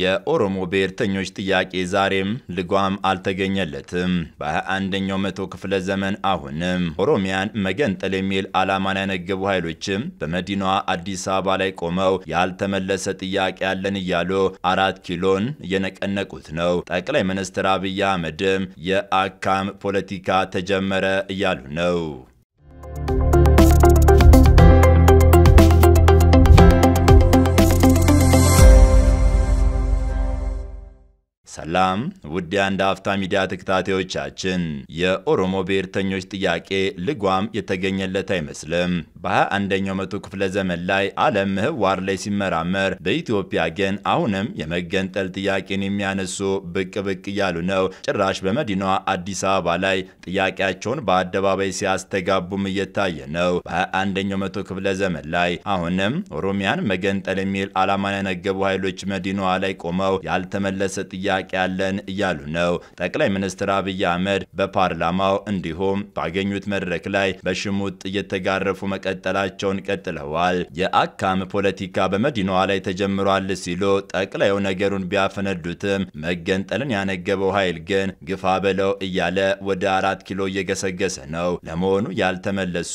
የኦሮሞ ብሔርተኞች ጥያቄ ዛሬም ልጓም አልተገኘለትም። በ21ኛው መቶ ክፍለ ዘመን አሁንም ኦሮሚያን መገንጠል የሚል ዓላማን ያነገቡ ኃይሎችም በመዲናዋ አዲስ አበባ ላይ ቆመው ያልተመለሰ ጥያቄ ያለን እያሉ አራት ኪሎን እየነቀነቁት ነው። ጠቅላይ ሚኒስትር አብይ አህመድም የአካም ፖለቲካ ተጀመረ እያሉ ነው። ሰላም ውድ የአንድ አፍታ ሚዲያ ተከታታዮቻችን፣ የኦሮሞ ብሔርተኞች ጥያቄ ልጓም የተገኘለት አይመስልም። በ21ኛው መቶ ክፍለ ዘመን ላይ ዓለም ምህዋር ላይ ሲመራመር፣ በኢትዮጵያ ግን አሁንም የመገንጠል ጥያቄን የሚያነሱ ብቅ ብቅ እያሉ ነው። ጭራሽ በመዲናዋ አዲስ አበባ ላይ ጥያቄያቸውን በአደባባይ ሲያስተጋቡም እየታየ ነው። በ21ኛው መቶ ክፍለ ዘመን ላይ አሁንም ኦሮሚያን መገንጠል የሚል ዓላማን ያነገቡ ኃይሎች መዲናዋ ላይ ቆመው ያልተመለሰ ጥያቄ እናያለን እያሉ ነው። ጠቅላይ ሚኒስትር አብይ አህመድ በፓርላማው እንዲሁም ባገኙት መድረክ ላይ በሽሙጥ እየተጋረፉ መቀጠላቸውን ቀጥለዋል። የአካም ፖለቲካ በመዲናዋ ላይ ተጀምሯል ሲሉ ጠቅላዩ ነገሩን ቢያፈነዱትም መገንጠልን ያነገበው ኃይል ግን ግፋ በለው እያለ ወደ አራት ኪሎ እየገሰገሰ ነው። ለመሆኑ ያልተመለሱ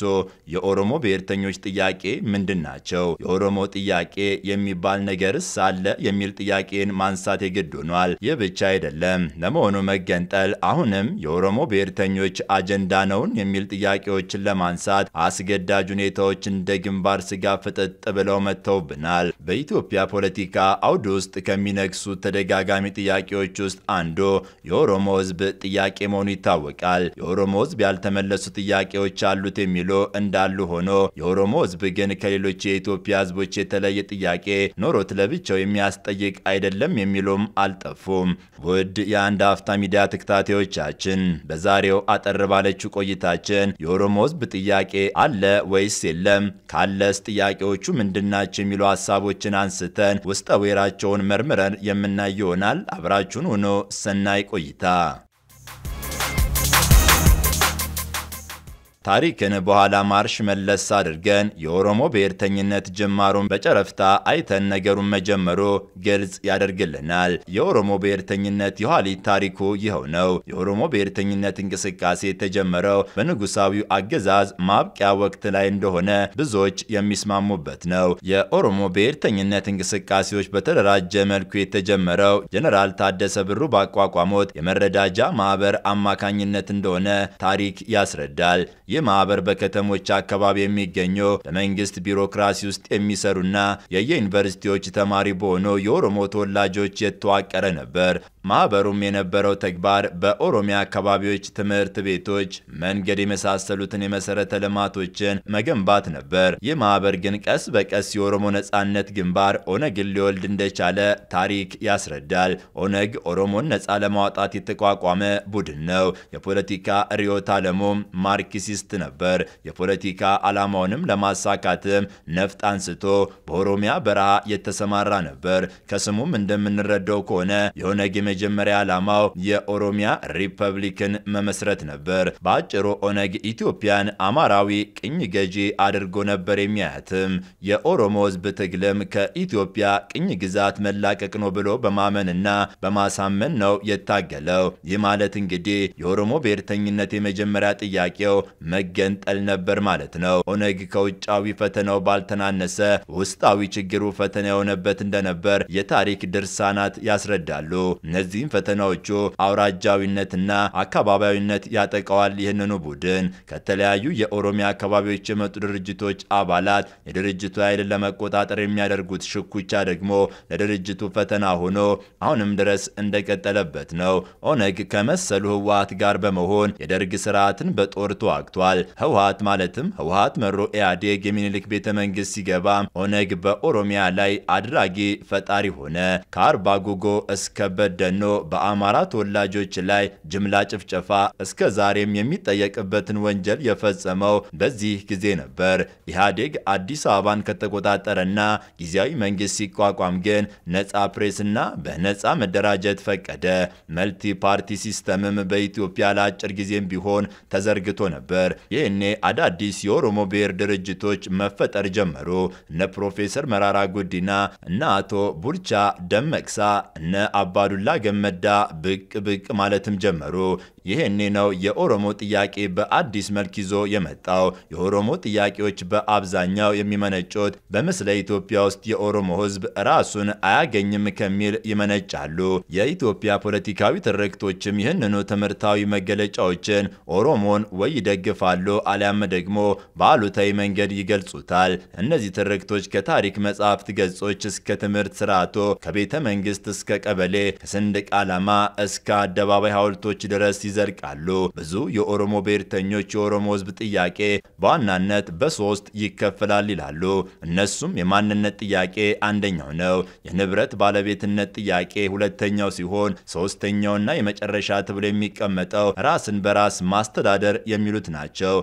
የኦሮሞ ብሔርተኞች ጥያቄ ምንድን ናቸው? የኦሮሞ ጥያቄ የሚባል ነገርስ አለ የሚል ጥያቄን ማንሳት የግድ ሆኗል። ይህ ብቻ ብቻ አይደለም። ለመሆኑ መገንጠል አሁንም የኦሮሞ ብሔርተኞች አጀንዳ ነውን የሚል ጥያቄዎችን ለማንሳት አስገዳጅ ሁኔታዎች እንደ ግንባር ስጋ ፍጥጥ ብለው መጥተውብናል። በኢትዮጵያ ፖለቲካ አውድ ውስጥ ከሚነግሱ ተደጋጋሚ ጥያቄዎች ውስጥ አንዱ የኦሮሞ ህዝብ ጥያቄ መሆኑ ይታወቃል። የኦሮሞ ህዝብ ያልተመለሱ ጥያቄዎች አሉት የሚሉ እንዳሉ ሆኖ የኦሮሞ ህዝብ ግን ከሌሎች የኢትዮጵያ ህዝቦች የተለየ ጥያቄ ኖሮት ለብቻው የሚያስጠይቅ አይደለም የሚሉም አልጠፉም። ውድ የአንድ አፍታ ሚዲያ ተከታታዮቻችን በዛሬው አጠር ባለችው ቆይታችን የኦሮሞ ሕዝብ ጥያቄ አለ ወይስ የለም? ካለስ ጥያቄዎቹ ምንድናቸው? የሚሉ ሀሳቦችን አንስተን ውስጠ ወይራቸውን መርምረን የምናይ ይሆናል። አብራችሁን ሆኖ ሰናይ ቆይታ ታሪክን በኋላ ማርሽ መለስ አድርገን የኦሮሞ ብሔርተኝነት ጅማሩን በጨረፍታ አይተን ነገሩን መጀመሩ ግልጽ ያደርግልናል። የኦሮሞ ብሔርተኝነት የኋሊት ታሪኩ ይኸው ነው። የኦሮሞ ብሔርተኝነት እንቅስቃሴ የተጀመረው በንጉሳዊው አገዛዝ ማብቂያ ወቅት ላይ እንደሆነ ብዙዎች የሚስማሙበት ነው። የኦሮሞ ብሔርተኝነት እንቅስቃሴዎች በተደራጀ መልኩ የተጀመረው ጀነራል ታደሰ ብሩ ባቋቋሞት የመረዳጃ ማህበር አማካኝነት እንደሆነ ታሪክ ያስረዳል። ማህበር በከተሞች አካባቢ የሚገኙ በመንግስት ቢሮክራሲ ውስጥ የሚሰሩና የየዩኒቨርሲቲዎች ተማሪ በሆኑ የኦሮሞ ተወላጆች የተዋቀረ ነበር። ማኅበሩም የነበረው ተግባር በኦሮሚያ አካባቢዎች ትምህርት ቤቶች፣ መንገድ የመሳሰሉትን የመሰረተ ልማቶችን መገንባት ነበር። ይህ ማህበር ግን ቀስ በቀስ የኦሮሞ ነጻነት ግንባር ኦነግን ሊወልድ እንደቻለ ታሪክ ያስረዳል። ኦነግ ኦሮሞን ነፃ ለማውጣት የተቋቋመ ቡድን ነው። የፖለቲካ ርዕዮተ ዓለሙም ማርክሲስት ነበር። የፖለቲካ ዓላማውንም ለማሳካትም ነፍጥ አንስቶ በኦሮሚያ በረሃ የተሰማራ ነበር። ከስሙም እንደምንረዳው ከሆነ የኦነግ የመጀመሪያ ዓላማው የኦሮሚያ ሪፐብሊክን መመስረት ነበር። በአጭሩ ኦነግ ኢትዮጵያን አማራዊ ቅኝ ገዢ አድርጎ ነበር የሚያያትም። የኦሮሞ ህዝብ ትግልም ከኢትዮጵያ ቅኝ ግዛት መላቀቅ ነው ብሎ በማመንና በማሳመን ነው የታገለው። ይህ ማለት እንግዲህ የኦሮሞ ብሔርተኝነት የመጀመሪያ ጥያቄው መገንጠል ነበር ማለት ነው። ኦነግ ከውጫዊ ፈተናው ባልተናነሰ ውስጣዊ ችግሩ ፈተና የሆነበት እንደነበር የታሪክ ድርሳናት ያስረዳሉ። እነዚህም ፈተናዎቹ አውራጃዊነትና አካባቢያዊነት ያጠቃዋል። ይህንኑ ቡድን ከተለያዩ የኦሮሚያ አካባቢዎች የመጡ ድርጅቶች አባላት የድርጅቱ ኃይል ለመቆጣጠር የሚያደርጉት ሽኩቻ ደግሞ ለድርጅቱ ፈተና ሆኖ አሁንም ድረስ እንደቀጠለበት ነው። ኦነግ ከመሰሉ ህወሀት ጋር በመሆን የደርግ ስርዓትን በጦር ተዋግቷል። ህወሀት ማለትም ህወሀት መሮ ኢህአዴግ የሚኒልክ ቤተ መንግስት ሲገባ ኦነግ በኦሮሚያ ላይ አድራጊ ፈጣሪ ሆነ። ከአርባ ጉጎ እስከ በደ ደኖ በአማራ ተወላጆች ላይ ጅምላ ጭፍጨፋ እስከ ዛሬም የሚጠየቅበትን ወንጀል የፈጸመው በዚህ ጊዜ ነበር። ኢህአዴግ አዲስ አበባን ከተቆጣጠረና ጊዜያዊ መንግስት ሲቋቋም ግን ነጻ ፕሬስና በነጻ መደራጀት ፈቀደ። መልቲ ፓርቲ ሲስተምም በኢትዮጵያ ለአጭር ጊዜም ቢሆን ተዘርግቶ ነበር። ይህኔ አዳዲስ የኦሮሞ ብሔር ድርጅቶች መፈጠር ጀመሩ። እነ ፕሮፌሰር መራራ ጉዲና፣ እነ አቶ ቡልቻ ደመቅሳ፣ እነ አባዱላ ገመዳ ብቅ ብቅ ማለትም ጀመሩ። ይሄኔ ነው የኦሮሞ ጥያቄ በአዲስ መልክ ይዞ የመጣው። የኦሮሞ ጥያቄዎች በአብዛኛው የሚመነጩት በምስለ ኢትዮጵያ ውስጥ የኦሮሞ ህዝብ ራሱን አያገኝም ከሚል ይመነጫሉ። የኢትዮጵያ ፖለቲካዊ ትርክቶችም ይህንኑ ትምህርታዊ መገለጫዎችን ኦሮሞን ወይ ይደግፋሉ አሊያም ደግሞ በአሉታዊ መንገድ ይገልጹታል። እነዚህ ትርክቶች ከታሪክ መጻሕፍት ገጾች እስከ ትምህርት ስርዓቶ፣ ከቤተ መንግስት እስከ ቀበሌ፣ ከሰንደቅ ዓላማ እስከ አደባባይ ሐውልቶች ድረስ ይዘ ይዘርቃሉ። ብዙ የኦሮሞ ብሔርተኞች የኦሮሞ ሕዝብ ጥያቄ በዋናነት በሶስት ይከፈላል ይላሉ። እነሱም የማንነት ጥያቄ አንደኛው ነው። የንብረት ባለቤትነት ጥያቄ ሁለተኛው ሲሆን ሶስተኛውና የመጨረሻ ተብሎ የሚቀመጠው ራስን በራስ ማስተዳደር የሚሉት ናቸው።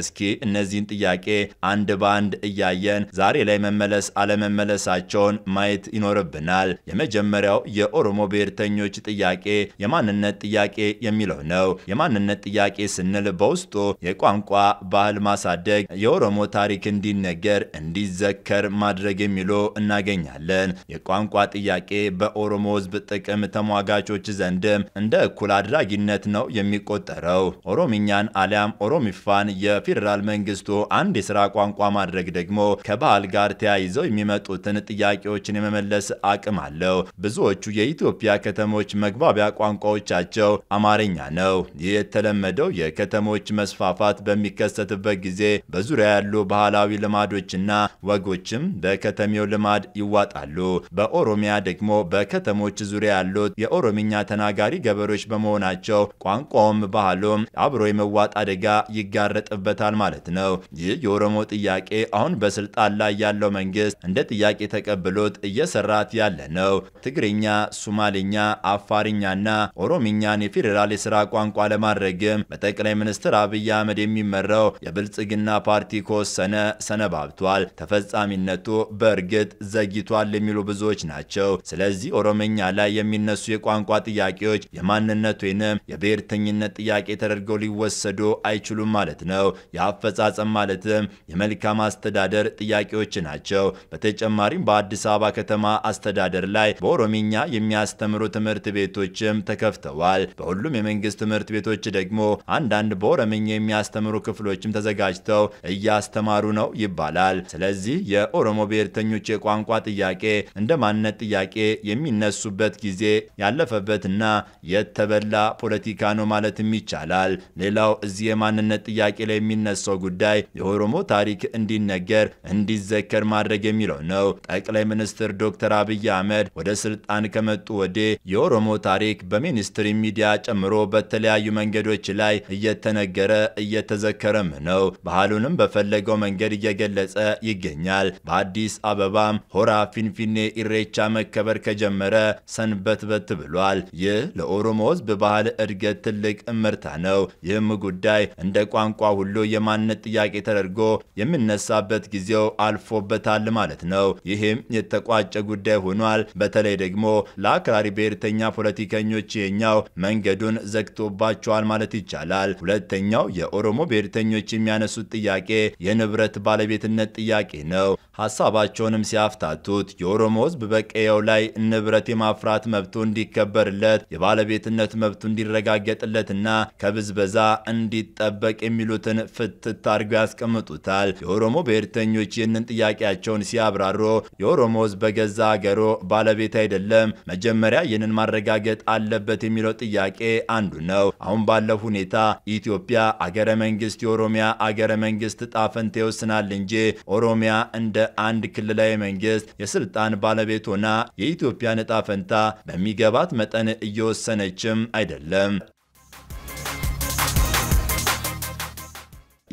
እስኪ እነዚህን ጥያቄ አንድ በአንድ እያየን ዛሬ ላይ መመለስ አለመመለሳቸውን ማየት ይኖርብናል። የመጀመሪያው የኦሮሞ ብሔርተኞች ጥያቄ የማንነት ጥያቄ የሚለው ነው። የማንነት ጥያቄ ስንል በውስጡ የቋንቋ ባህል ማሳደግ፣ የኦሮሞ ታሪክ እንዲነገር እንዲዘከር ማድረግ የሚሉ እናገኛለን። የቋንቋ ጥያቄ በኦሮሞ ሕዝብ ጥቅም ተሟጋቾች ዘንድም እንደ እኩል አድራጊነት ነው የሚቆጠረው። ኦሮምኛን አሊያም ኦሮሚፋን የ በፌዴራል መንግስቱ አንድ የስራ ቋንቋ ማድረግ ደግሞ ከባህል ጋር ተያይዘው የሚመጡትን ጥያቄዎችን የመመለስ አቅም አለው። ብዙዎቹ የኢትዮጵያ ከተሞች መግባቢያ ቋንቋዎቻቸው አማርኛ ነው። ይህ የተለመደው የከተሞች መስፋፋት በሚከሰትበት ጊዜ በዙሪያ ያሉ ባህላዊ ልማዶችና ወጎችም በከተሜው ልማድ ይዋጣሉ። በኦሮሚያ ደግሞ በከተሞች ዙሪያ ያሉት የኦሮምኛ ተናጋሪ ገበሬዎች በመሆናቸው ቋንቋውም ባህሉም አብሮ የመዋጥ አደጋ ይጋረጥበት ይገኙበታል ማለት ነው። ይህ የኦሮሞ ጥያቄ አሁን በስልጣን ላይ ያለው መንግስት እንደ ጥያቄ ተቀብሎት እየሰራት ያለ ነው። ትግርኛ፣ ሱማሌኛ፣ አፋርኛና ኦሮምኛን የፌዴራል የስራ ቋንቋ ለማድረግም በጠቅላይ ሚኒስትር አብይ አህመድ የሚመራው የብልጽግና ፓርቲ ከወሰነ ሰነባብቷል። ተፈጻሚነቱ በእርግጥ ዘግይቷል የሚሉ ብዙዎች ናቸው። ስለዚህ ኦሮምኛ ላይ የሚነሱ የቋንቋ ጥያቄዎች የማንነት ወይንም የብሔርተኝነት ጥያቄ ተደርገው ሊወሰዱ አይችሉም ማለት ነው። የአፈጻጸም ማለትም የመልካም አስተዳደር ጥያቄዎች ናቸው። በተጨማሪም በአዲስ አበባ ከተማ አስተዳደር ላይ በኦሮሚኛ የሚያስተምሩ ትምህርት ቤቶችም ተከፍተዋል። በሁሉም የመንግስት ትምህርት ቤቶች ደግሞ አንዳንድ በኦሮምኛ የሚያስተምሩ ክፍሎችም ተዘጋጅተው እያስተማሩ ነው ይባላል። ስለዚህ የኦሮሞ ብሔርተኞች የቋንቋ ጥያቄ እንደ ማንነት ጥያቄ የሚነሱበት ጊዜ ያለፈበትና የተበላ ፖለቲካ ነው ማለትም ይቻላል። ሌላው እዚህ የማንነት ጥያቄ ላይ የሚነሳው ጉዳይ የኦሮሞ ታሪክ እንዲነገር እንዲዘከር ማድረግ የሚለው ነው። ጠቅላይ ሚኒስትር ዶክተር አብይ አህመድ ወደ ስልጣን ከመጡ ወዲህ የኦሮሞ ታሪክ በሚኒስትሪ ሚዲያ ጨምሮ በተለያዩ መንገዶች ላይ እየተነገረ እየተዘከረም ነው። ባህሉንም በፈለገው መንገድ እየገለጸ ይገኛል። በአዲስ አበባም ሆራ ፊንፊኔ ኢሬቻ መከበር ከጀመረ በት ብሏል። ይህ ለኦሮሞ ህዝብ ባህል እድገት ትልቅ እምርታ ነው። ይህም ጉዳይ እንደ ቋንቋ ሁሉ የማንነት ጥያቄ ተደርጎ የሚነሳበት ጊዜው አልፎበታል ማለት ነው። ይህም የተቋጨ ጉዳይ ሆኗል። በተለይ ደግሞ ለአክራሪ ብሔርተኛ ፖለቲከኞች ይሄኛው መንገዱን ዘግቶባቸዋል ማለት ይቻላል። ሁለተኛው የኦሮሞ ብሔርተኞች የሚያነሱት ጥያቄ የንብረት ባለቤትነት ጥያቄ ነው። ሀሳባቸውንም ሲያፍታቱት የኦሮሞ ህዝብ በቀየው ላይ ንብረት የማፍራት መብቱ እንዲከበርለት የባለቤትነት መብቱ እንዲረጋገጥለትና ከብዝበዛ እንዲጠበቅ የሚሉትን ፍትት አድርገው ያስቀምጡታል። የኦሮሞ ብሔርተኞች ይህንን ጥያቄያቸውን ሲያብራሩ የኦሮሞ ህዝብ በገዛ አገሮ ባለቤት አይደለም፣ መጀመሪያ ይህንን ማረጋገጥ አለበት የሚለው ጥያቄ አንዱ ነው። አሁን ባለው ሁኔታ ኢትዮጵያ አገረ መንግስት የኦሮሚያ አገረ መንግስት ጣፈንታ ይወስናል እንጂ ኦሮሚያ እንደ አንድ ክልላዊ መንግስት የስልጣን ባለቤት ሆና የኢትዮጵያን እጣ በሚገባት መጠን እየወሰነችም አይደለም።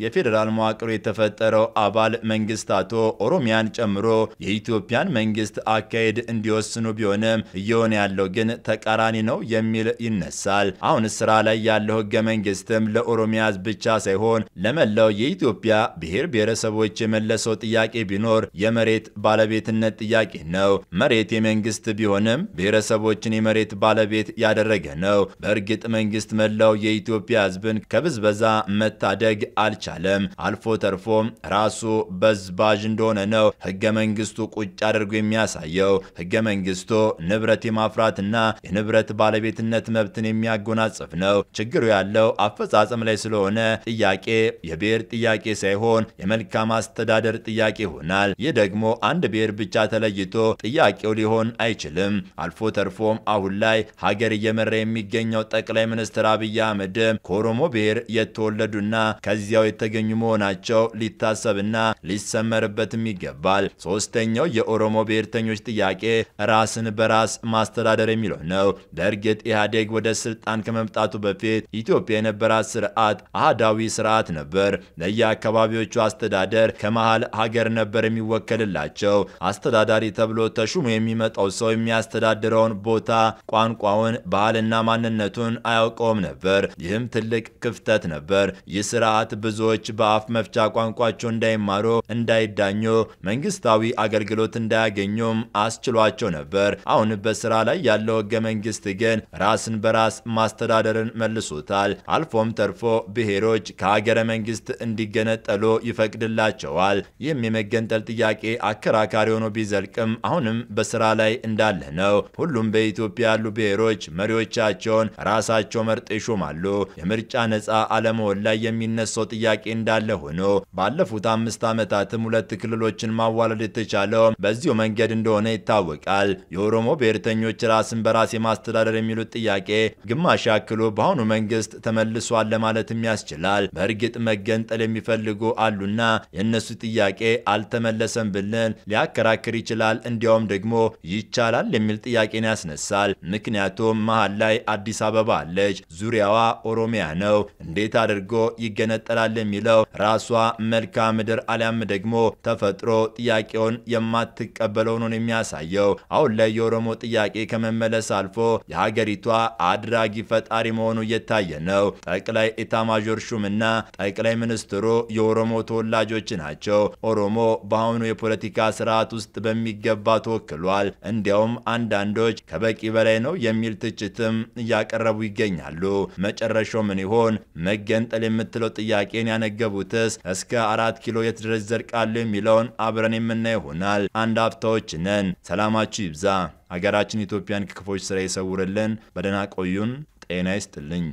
የፌዴራል መዋቅሩ የተፈጠረው አባል መንግስት አቶ ኦሮሚያን ጨምሮ የኢትዮጵያን መንግስት አካሄድ እንዲወስኑ ቢሆንም እየሆነ ያለው ግን ተቃራኒ ነው የሚል ይነሳል። አሁን ስራ ላይ ያለው ህገ መንግስትም ለኦሮሚያ ህዝብ ብቻ ሳይሆን ለመላው የኢትዮጵያ ብሔር ብሔረሰቦች የመለሰው ጥያቄ ቢኖር የመሬት ባለቤትነት ጥያቄ ነው። መሬት የመንግስት ቢሆንም ብሔረሰቦችን የመሬት ባለቤት ያደረገ ነው። በእርግጥ መንግስት መላው የኢትዮጵያ ህዝብን ከብዝበዛ መታደግ አልቻ አልቻለም። አልፎ ተርፎ ራሱ በዝባዥ እንደሆነ ነው ህገ መንግስቱ ቁጭ አድርጎ የሚያሳየው። ህገ መንግስቱ ንብረት የማፍራትና የንብረት ባለቤትነት መብትን የሚያጎናጽፍ ነው። ችግሩ ያለው አፈጻጸም ላይ ስለሆነ ጥያቄ የብሔር ጥያቄ ሳይሆን የመልካም አስተዳደር ጥያቄ ይሆናል። ይህ ደግሞ አንድ ብሔር ብቻ ተለይቶ ጥያቄው ሊሆን አይችልም። አልፎ ተርፎም አሁን ላይ ሀገር እየመራ የሚገኘው ጠቅላይ ሚኒስትር አብይ አህመድ ከኦሮሞ ብሔር የተወለዱና ከዚያው የተገኙ መሆናቸው ሊታሰብና ሊሰመርበትም ይገባል። ሶስተኛው የኦሮሞ ብሔርተኞች ጥያቄ ራስን በራስ ማስተዳደር የሚለው ነው። በእርግጥ ኢህአዴግ ወደ ስልጣን ከመምጣቱ በፊት ኢትዮጵያ የነበራት ስርዓት አህዳዊ ስርዓት ነበር። ለየአካባቢዎቹ አስተዳደር ከመሃል ሀገር ነበር የሚወከልላቸው። አስተዳዳሪ ተብሎ ተሹሞ የሚመጣው ሰው የሚያስተዳድረውን ቦታ፣ ቋንቋውን፣ ባህልና ማንነቱን አያውቀውም ነበር። ይህም ትልቅ ክፍተት ነበር። ይህ ስርዓት ብዙ ተማሪዎች በአፍ መፍቻ ቋንቋቸው እንዳይማሩ፣ እንዳይዳኙ፣ መንግስታዊ አገልግሎት እንዳያገኙም አስችሏቸው ነበር። አሁን በስራ ላይ ያለው ህገ መንግስት ግን ራስን በራስ ማስተዳደርን መልሶታል። አልፎም ተርፎ ብሔሮች ከሀገረ መንግስት እንዲገነጠሉ ይፈቅድላቸዋል። ይህም የመገንጠል ጥያቄ አከራካሪ ሆኖ ቢዘልቅም አሁንም በስራ ላይ እንዳለ ነው። ሁሉም በኢትዮጵያ ያሉ ብሔሮች መሪዎቻቸውን ራሳቸው መርጠው ይሾማሉ። የምርጫ ነፃ አለመሆን ላይ የሚነሳው ጥያቄ ጥያቄ እንዳለ ሆኖ ባለፉት አምስት ዓመታትም ሁለት ክልሎችን ማዋለድ የተቻለው በዚሁ መንገድ እንደሆነ ይታወቃል። የኦሮሞ ብሔርተኞች ራስን በራስ የማስተዳደር የሚሉት ጥያቄ ግማሽ ያክሉ በአሁኑ መንግስት ተመልሷል ለማለትም ያስችላል። በእርግጥ መገንጠል የሚፈልጉ አሉና የእነሱ ጥያቄ አልተመለሰም ብልን ሊያከራክር ይችላል። እንዲያውም ደግሞ ይቻላል የሚል ጥያቄን ያስነሳል። ምክንያቱም መሀል ላይ አዲስ አበባ አለች፣ ዙሪያዋ ኦሮሚያ ነው። እንዴት አድርጎ ይገነጠላል የሚለው ራሷ መልክዓ ምድር አሊያም ደግሞ ተፈጥሮ ጥያቄውን የማትቀበለው ነው የሚያሳየው። አሁን ላይ የኦሮሞ ጥያቄ ከመመለስ አልፎ የሀገሪቷ አድራጊ ፈጣሪ መሆኑ እየታየ ነው። ጠቅላይ ኢታማዦር ሹምና ጠቅላይ ሚኒስትሩ የኦሮሞ ተወላጆች ናቸው። ኦሮሞ በአሁኑ የፖለቲካ ስርዓት ውስጥ በሚገባ ተወክሏል። እንዲያውም አንዳንዶች ከበቂ በላይ ነው የሚል ትችትም እያቀረቡ ይገኛሉ። መጨረሻው ምን ይሆን? መገንጠል የምትለው ጥያቄን ግን ያነገቡትስ እስከ አራት ኪሎ የት ድረስ የሚለውን አብረን የምናየው ይሆናል። አንድ ሀብታዎች ነን። ሰላማችሁ ይብዛ። ሀገራችን ኢትዮጵያን ከክፎች ስራ ይሰውርልን። በደህና ቆዩን። ጤና ይስጥልኝ።